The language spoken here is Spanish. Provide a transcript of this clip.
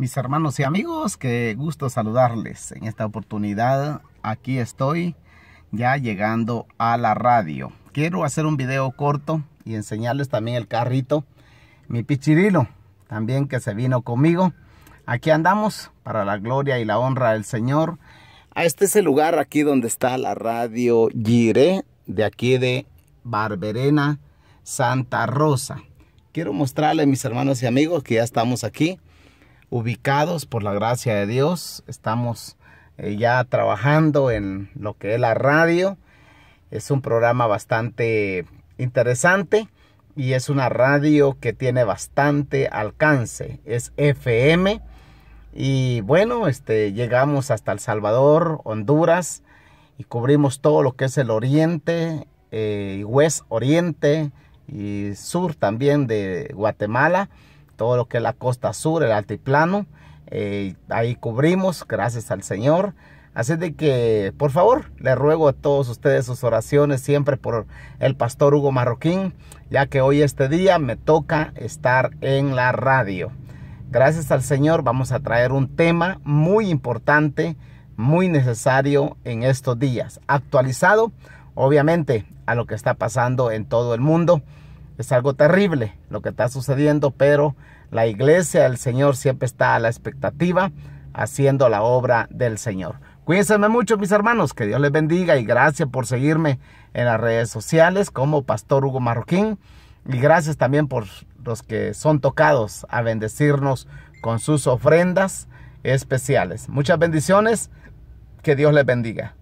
Mis hermanos y amigos, qué gusto saludarles. En esta oportunidad aquí estoy ya llegando a la radio. Quiero hacer un video corto y enseñarles también el carrito. Mi pichirilo también que se vino conmigo. Aquí andamos para la gloria y la honra del Señor. Este es el lugar aquí donde está la radio Gire de aquí de Barberena, Santa Rosa. Quiero mostrarles mis hermanos y amigos que ya estamos aquí ubicados por la gracia de Dios. Estamos eh, ya trabajando en lo que es la radio. Es un programa bastante interesante y es una radio que tiene bastante alcance. Es FM y bueno, este llegamos hasta El Salvador, Honduras y cubrimos todo lo que es el oriente eh, y West Oriente y sur también de Guatemala todo lo que es la costa sur, el altiplano. Eh, ahí cubrimos, gracias al Señor. Así de que, por favor, le ruego a todos ustedes sus oraciones siempre por el pastor Hugo Marroquín, ya que hoy este día me toca estar en la radio. Gracias al Señor vamos a traer un tema muy importante, muy necesario en estos días, actualizado obviamente a lo que está pasando en todo el mundo es algo terrible lo que está sucediendo, pero la iglesia el Señor siempre está a la expectativa haciendo la obra del Señor. Cuídense mucho mis hermanos, que Dios les bendiga y gracias por seguirme en las redes sociales como Pastor Hugo Marroquín y gracias también por los que son tocados a bendecirnos con sus ofrendas especiales. Muchas bendiciones, que Dios les bendiga.